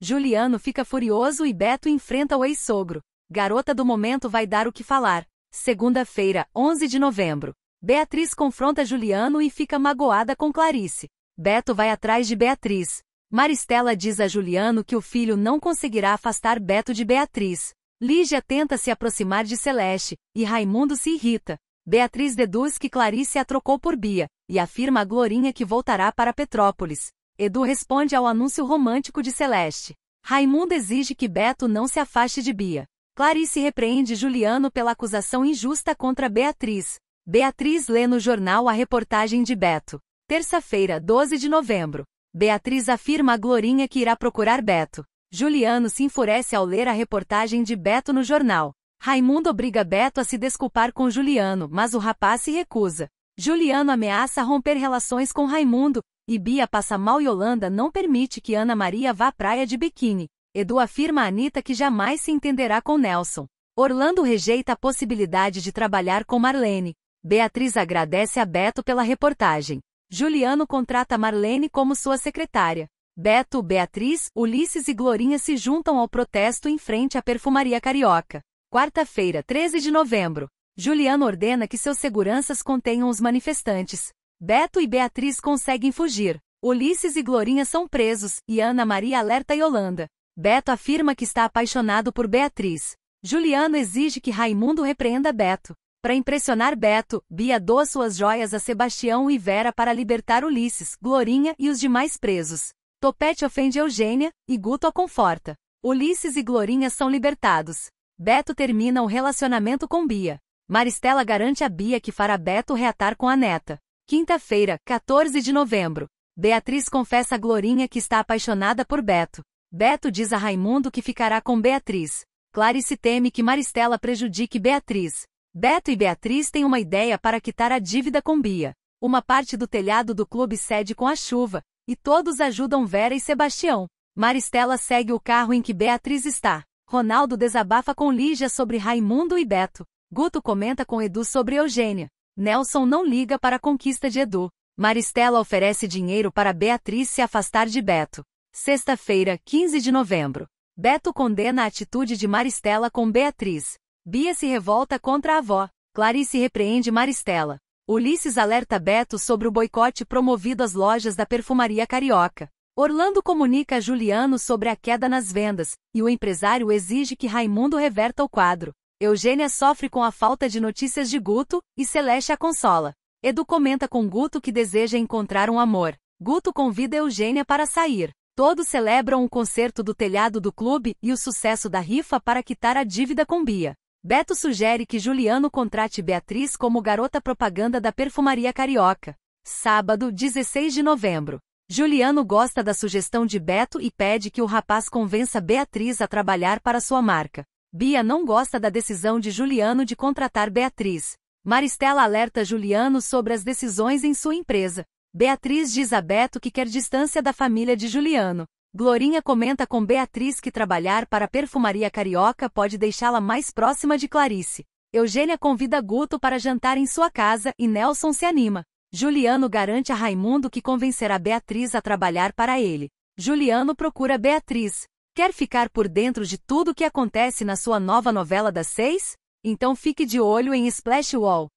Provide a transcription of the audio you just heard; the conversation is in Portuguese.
Juliano fica furioso e Beto enfrenta o ex-sogro. Garota do momento vai dar o que falar. Segunda-feira, 11 de novembro. Beatriz confronta Juliano e fica magoada com Clarice. Beto vai atrás de Beatriz. Maristela diz a Juliano que o filho não conseguirá afastar Beto de Beatriz. Lígia tenta se aproximar de Celeste, e Raimundo se irrita. Beatriz deduz que Clarice a trocou por Bia, e afirma a Glorinha que voltará para Petrópolis. Edu responde ao anúncio romântico de Celeste. Raimundo exige que Beto não se afaste de Bia. Clarice repreende Juliano pela acusação injusta contra Beatriz. Beatriz lê no jornal a reportagem de Beto. Terça-feira, 12 de novembro. Beatriz afirma a Glorinha que irá procurar Beto. Juliano se enfurece ao ler a reportagem de Beto no jornal. Raimundo obriga Beto a se desculpar com Juliano, mas o rapaz se recusa. Juliano ameaça romper relações com Raimundo, e Bia passa mal e Holanda não permite que Ana Maria vá à praia de biquíni. Edu afirma a Anitta que jamais se entenderá com Nelson. Orlando rejeita a possibilidade de trabalhar com Marlene. Beatriz agradece a Beto pela reportagem. Juliano contrata Marlene como sua secretária. Beto, Beatriz, Ulisses e Glorinha se juntam ao protesto em frente à Perfumaria Carioca. Quarta-feira, 13 de novembro. Juliano ordena que seus seguranças contenham os manifestantes. Beto e Beatriz conseguem fugir. Ulisses e Glorinha são presos, e Ana Maria alerta Yolanda. Beto afirma que está apaixonado por Beatriz. Juliano exige que Raimundo repreenda Beto. Para impressionar Beto, Bia doa suas joias a Sebastião e Vera para libertar Ulisses, Glorinha e os demais presos. Topete ofende Eugênia, e Guto a conforta. Ulisses e Glorinha são libertados. Beto termina o relacionamento com Bia. Maristela garante a Bia que fará Beto reatar com a neta. Quinta-feira, 14 de novembro. Beatriz confessa a Glorinha que está apaixonada por Beto. Beto diz a Raimundo que ficará com Beatriz. Clarice teme que Maristela prejudique Beatriz. Beto e Beatriz têm uma ideia para quitar a dívida com Bia. Uma parte do telhado do clube cede com a chuva, e todos ajudam Vera e Sebastião. Maristela segue o carro em que Beatriz está. Ronaldo desabafa com Lígia sobre Raimundo e Beto. Guto comenta com Edu sobre Eugênia. Nelson não liga para a conquista de Edu. Maristela oferece dinheiro para Beatriz se afastar de Beto. Sexta-feira, 15 de novembro. Beto condena a atitude de Maristela com Beatriz. Bia se revolta contra a avó. Clarice repreende Maristela. Ulisses alerta Beto sobre o boicote promovido às lojas da perfumaria carioca. Orlando comunica a Juliano sobre a queda nas vendas, e o empresário exige que Raimundo reverta o quadro. Eugênia sofre com a falta de notícias de Guto, e Celeste a consola. Edu comenta com Guto que deseja encontrar um amor. Guto convida Eugênia para sair. Todos celebram o concerto do telhado do clube e o sucesso da rifa para quitar a dívida com Bia. Beto sugere que Juliano contrate Beatriz como garota propaganda da perfumaria carioca. Sábado, 16 de novembro. Juliano gosta da sugestão de Beto e pede que o rapaz convença Beatriz a trabalhar para sua marca. Bia não gosta da decisão de Juliano de contratar Beatriz. Maristela alerta Juliano sobre as decisões em sua empresa. Beatriz diz a Beto que quer distância da família de Juliano. Glorinha comenta com Beatriz que trabalhar para a perfumaria carioca pode deixá-la mais próxima de Clarice. Eugênia convida Guto para jantar em sua casa e Nelson se anima. Juliano garante a Raimundo que convencerá Beatriz a trabalhar para ele. Juliano procura Beatriz. Quer ficar por dentro de tudo o que acontece na sua nova novela das seis? Então fique de olho em Splash Wall.